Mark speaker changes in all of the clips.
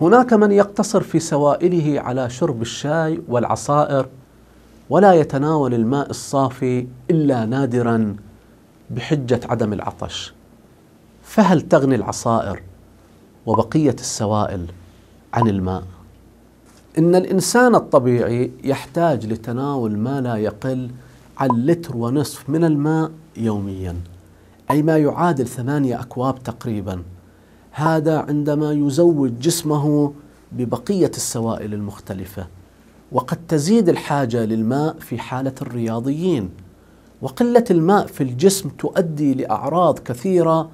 Speaker 1: هناك من يقتصر في سوائله على شرب الشاي والعصائر ولا يتناول الماء الصافي الا نادرا بحجه عدم العطش فهل تغني العصائر وبقيه السوائل عن الماء ان الانسان الطبيعي يحتاج لتناول ما لا يقل عن لتر ونصف من الماء يوميا اي ما يعادل ثمانيه اكواب تقريبا هذا عندما يزود جسمه ببقية السوائل المختلفة وقد تزيد الحاجة للماء في حالة الرياضيين وقلة الماء في الجسم تؤدي لأعراض كثيرة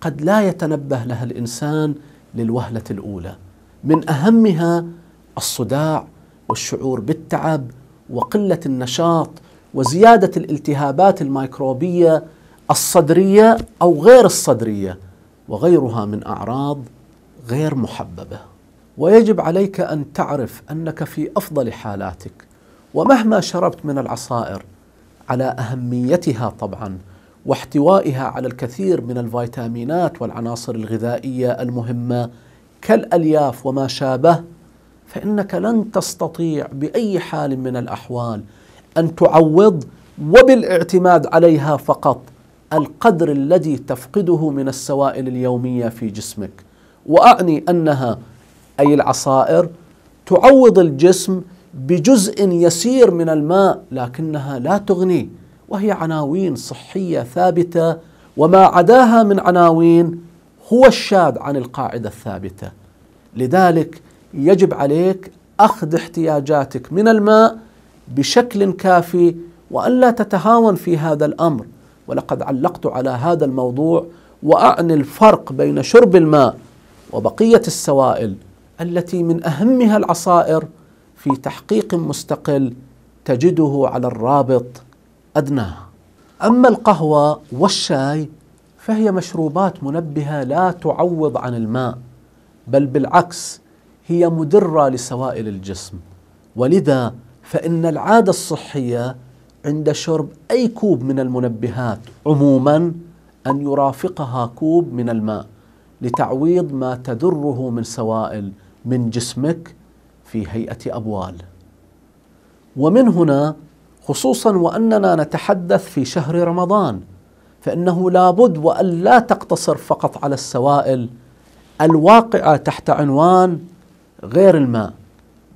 Speaker 1: قد لا يتنبه لها الإنسان للوهلة الأولى من أهمها الصداع والشعور بالتعب وقلة النشاط وزيادة الالتهابات الميكروبية الصدرية أو غير الصدرية وغيرها من اعراض غير محببه ويجب عليك ان تعرف انك في افضل حالاتك ومهما شربت من العصائر على اهميتها طبعا واحتوائها على الكثير من الفيتامينات والعناصر الغذائيه المهمه كالالياف وما شابه فانك لن تستطيع باي حال من الاحوال ان تعوض وبالاعتماد عليها فقط القدر الذي تفقده من السوائل اليومية في جسمك وأعني أنها أي العصائر تعوض الجسم بجزء يسير من الماء لكنها لا تغني وهي عناوين صحية ثابتة وما عداها من عناوين هو الشاذ عن القاعدة الثابتة لذلك يجب عليك أخذ احتياجاتك من الماء بشكل كافي وألا تتهاون في هذا الأمر ولقد علقت على هذا الموضوع واعني الفرق بين شرب الماء وبقيه السوائل التي من اهمها العصائر في تحقيق مستقل تجده على الرابط ادناه. اما القهوه والشاي فهي مشروبات منبهه لا تعوض عن الماء بل بالعكس هي مدره لسوائل الجسم ولذا فان العاده الصحيه عند شرب أي كوب من المنبهات عموما أن يرافقها كوب من الماء لتعويض ما تدره من سوائل من جسمك في هيئة أبوال ومن هنا خصوصا وأننا نتحدث في شهر رمضان فإنه لابد وأن لا تقتصر فقط على السوائل الواقعة تحت عنوان غير الماء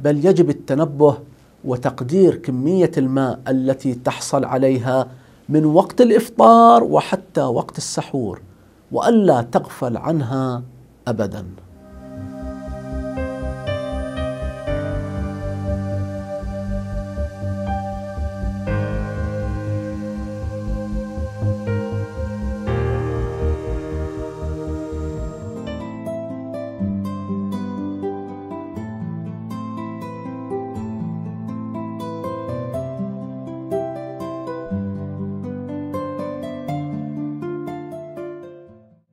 Speaker 1: بل يجب التنبه وتقدير كمية الماء التي تحصل عليها من وقت الإفطار وحتى وقت السحور وألا تغفل عنها أبداً